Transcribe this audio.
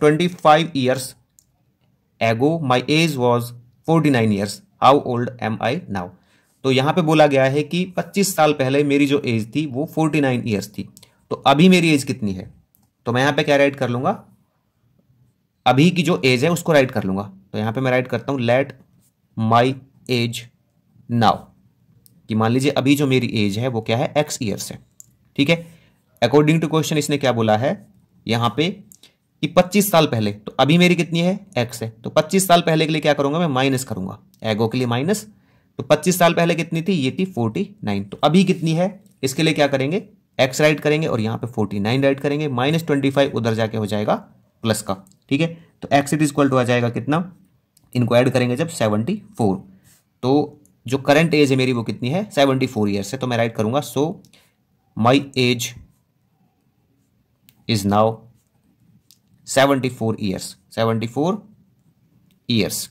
twenty five years ago my age was forty nine years how old am I now तो यहाँ पे बोला गया है कि 25 साल पहले मेरी जो एज थी वो 49 नाइन ईयर्स थी तो अभी मेरी एज कितनी है तो मैं यहाँ पे क्या राइट कर लूंगा अभी की जो एज है उसको राइट कर लूंगा तो यहाँ पे मैं राइट करता हूँ लेट माई एज नाउ कि मान लीजिए अभी जो मेरी एज है वो क्या है एक्स ईयर्स है ठीक है अकॉर्डिंग टू क्वेश्चन इसने क्या बोला है यहाँ पे कि 25 साल पहले तो अभी मेरी कितनी है एक्स है तो 25 साल पहले के लिए क्या करूंगा मैं माइनस करूंगा एगो के लिए माइनस तो 25 साल पहले कितनी थी ये थी 49 तो अभी कितनी है इसके लिए क्या करेंगे एक्स राइट करेंगे और यहाँ पे 49 राइट करेंगे माइनस ट्वेंटी उधर जाके हो जाएगा प्लस का ठीक है तो एक्स इट इक्वल टू आ जाएगा कितना इनको ऐड करेंगे जब सेवनटी तो जो करंट एज है मेरी वो कितनी है सेवनटी फोर है तो मैं राइट करूंगा so my age is now 74 years 74 years